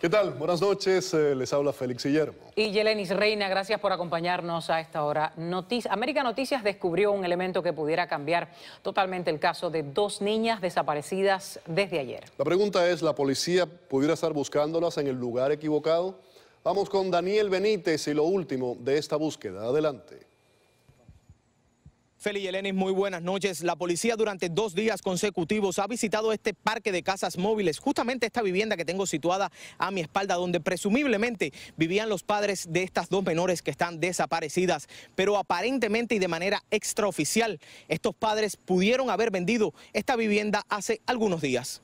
¿Qué tal? Buenas noches, eh, les habla Félix Guillermo. Y Yelenis Reina, gracias por acompañarnos a esta hora. América Noticias descubrió un elemento que pudiera cambiar totalmente el caso de dos niñas desaparecidas desde ayer. La pregunta es, ¿la policía pudiera estar buscándolas en el lugar equivocado? Vamos con Daniel Benítez y lo último de esta búsqueda. Adelante. Feli Eleni, muy buenas noches. La policía durante dos días consecutivos ha visitado este parque de casas móviles, justamente esta vivienda que tengo situada a mi espalda, donde presumiblemente vivían los padres de estas dos menores que están desaparecidas. Pero aparentemente y de manera extraoficial, estos padres pudieron haber vendido esta vivienda hace algunos días.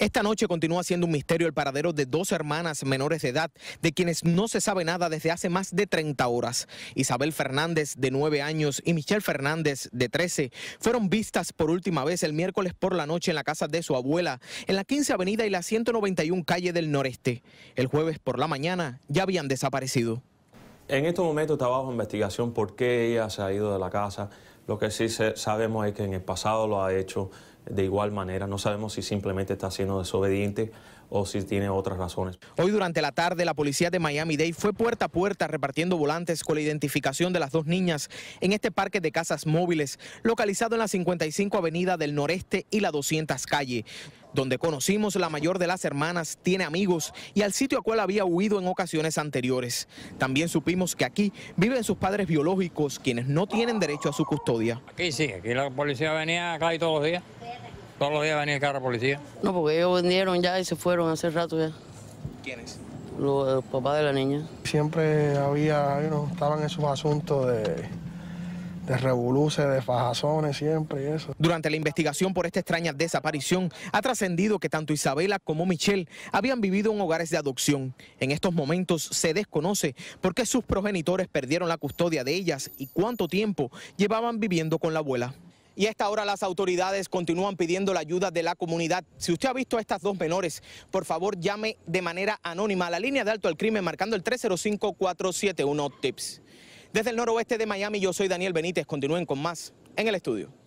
Esta noche continúa siendo un misterio el paradero de dos hermanas menores de edad, de quienes no se sabe nada desde hace más de 30 horas. Isabel Fernández, de 9 años, y Michelle Fernández, de 13, fueron vistas por última vez el miércoles por la noche en la casa de su abuela, en la 15 Avenida y la 191 Calle del Noreste. El jueves por la mañana ya habían desaparecido. En estos momentos está bajo investigación por qué ella se ha ido de la casa. Lo que sí sabemos es que en el pasado lo ha hecho de igual manera. No sabemos si simplemente está siendo desobediente o si tiene otras razones. Hoy durante la tarde la policía de Miami-Dade fue puerta a puerta repartiendo volantes con la identificación de las dos niñas en este parque de casas móviles localizado en la 55 Avenida del Noreste y la 200 Calle, donde conocimos la mayor de las hermanas tiene amigos y al sitio a cual había huido en ocasiones anteriores. También supimos que aquí viven sus padres biológicos quienes no tienen derecho a su custodia. Aquí sí, aquí la policía venía acá y todos los días. Todos los días venía el carro policía. No, porque ellos vendieron ya y se fueron hace rato ya. ¿Quiénes? Los, papás de la niña. Siempre había, you know, estaban esos asuntos de, de de fajazones siempre y eso. Durante la investigación por esta extraña desaparición, ha trascendido que tanto Isabela como Michelle habían vivido en hogares de adopción. En estos momentos se desconoce por qué sus progenitores perdieron la custodia de ellas y cuánto tiempo llevaban viviendo con la abuela y a esta hora las autoridades continúan pidiendo la ayuda de la comunidad. Si usted ha visto a estas dos menores, por favor llame de manera anónima a la línea de alto al crimen marcando el 305-471-TIPS. Desde el noroeste de Miami, yo soy Daniel Benítez. Continúen con más en el estudio.